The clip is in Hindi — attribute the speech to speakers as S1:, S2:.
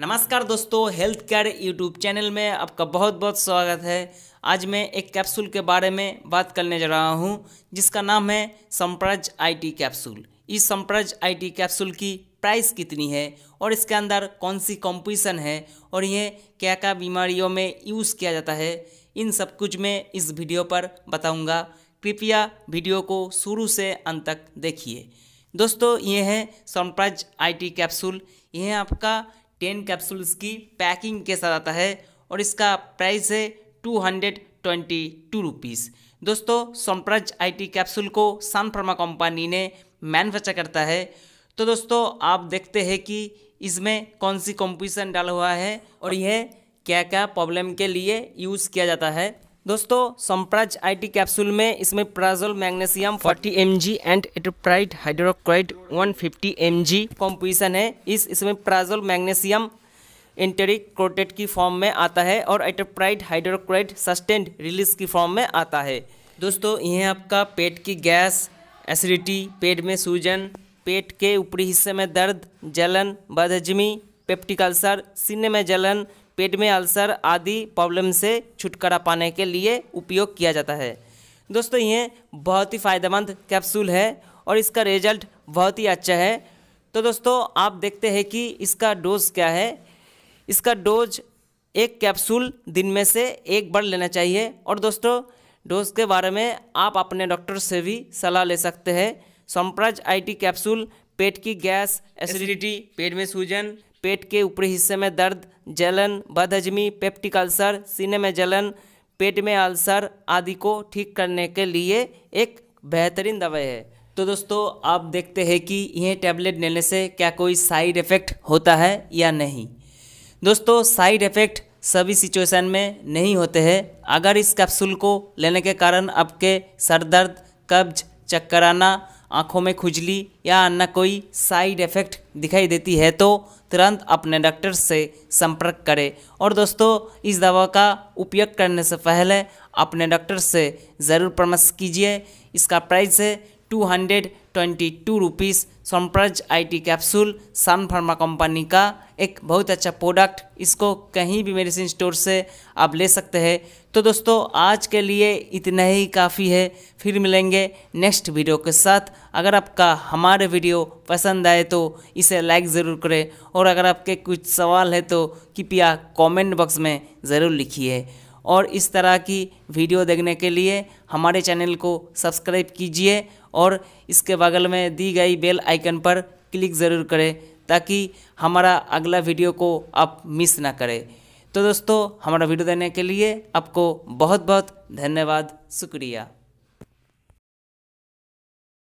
S1: नमस्कार दोस्तों हेल्थ केयर यूट्यूब चैनल में आपका बहुत बहुत स्वागत है आज मैं एक कैप्सूल के बारे में बात करने जा रहा हूं जिसका नाम है संप्रज आईटी कैप्सूल इस संप्रज आईटी कैप्सूल की प्राइस कितनी है और इसके अंदर कौन सी कॉम्पिशन है और यह क्या क्या बीमारियों में यूज़ किया जाता है इन सब कुछ मैं इस वीडियो पर बताऊँगा कृपया वीडियो को शुरू से अंत तक देखिए दोस्तों ये है संप्रज आईटी कैप्सूल यह आपका टेन कैप्सूल्स की पैकिंग के साथ आता है और इसका प्राइस है two hundred twenty two rupees दोस्तों आई आईटी कैप्सूल को सन फार्मा कंपनी ने मैनुफैक्चर करता है तो दोस्तों आप देखते हैं कि इसमें कौन सी कॉम्पोजिशन डाला हुआ है और यह क्या क्या प्रॉब्लम के लिए यूज़ किया जाता है दोस्तों संप्राज आईटी कैप्सूल में इसमें प्राजोल magnesium 40 g and itopride hydrochloride 150 fifty composition है इस इसमें प्राजोल मैग्नेशियम एंटेरिक क्रोटेट की फॉर्म में आता है और एटोप्राइड हाइड्रोक्राइड सस्टेंड रिलीज की फॉर्म में आता है दोस्तों यह आपका पेट की गैस एसिडिटी पेट में सूजन पेट के ऊपरी हिस्से में दर्द जलन बदहजमी पेप्टिकल्सर सीने में जलन पेट में अल्सर आदि प्रॉब्लम से छुटकारा पाने के लिए उपयोग किया जाता है दोस्तों ये बहुत ही फ़ायदेमंद कैप्सूल है और इसका रिजल्ट बहुत ही अच्छा है तो दोस्तों आप देखते हैं कि इसका डोज क्या है इसका डोज एक कैप्सूल दिन में से एक बार लेना चाहिए और दोस्तों डोज के बारे में आप अपने डॉक्टर से भी सलाह ले सकते हैं संप्राज आईटी कैप्सूल पेट की गैस एसिडिटी पेट में सूजन पेट के ऊपरी हिस्से में दर्द जलन बदहजमी पेप्टिक अल्सर सीने में जलन पेट में अल्सर आदि को ठीक करने के लिए एक बेहतरीन दवाई है तो दोस्तों आप देखते हैं कि यह टैबलेट लेने से क्या कोई साइड इफ़ेक्ट होता है या नहीं दोस्तों साइड इफ़ेक्ट सभी सिचुएशन में नहीं होते हैं अगर इस कैप्सूल को लेने के कारण आपके सर दर्द कब्ज चक्कर आना आँखों में खुजली या अन्य कोई साइड इफ़ेक्ट दिखाई देती है तो तुरंत अपने डॉक्टर से संपर्क करें और दोस्तों इस दवा का उपयोग करने से पहले अपने डॉक्टर से ज़रूर परामर्श कीजिए इसका प्राइस है two hundred twenty two rupees Sompraz IT capsule Sun Pharma company का एक बहुत अच्छा प्रोडक्ट इसको कहीं भी मेडिसिन स्टोर से आप ले सकते हैं तो दोस्तों आज के लिए इतना ही काफ़ी है फिर मिलेंगे नेक्स्ट वीडियो के साथ अगर आपका हमारे वीडियो पसंद आए तो इसे लाइक ज़रूर करें और अगर आपके कुछ सवाल है तो कृपया कमेंट बॉक्स में ज़रूर लिखिए और इस तरह की वीडियो देखने के लिए हमारे चैनल को सब्सक्राइब कीजिए और इसके बगल में दी गई बेल आइकन पर क्लिक ज़रूर करें ताकि हमारा अगला वीडियो को आप मिस ना करें तो दोस्तों हमारा वीडियो देने के लिए आपको बहुत बहुत धन्यवाद शुक्रिया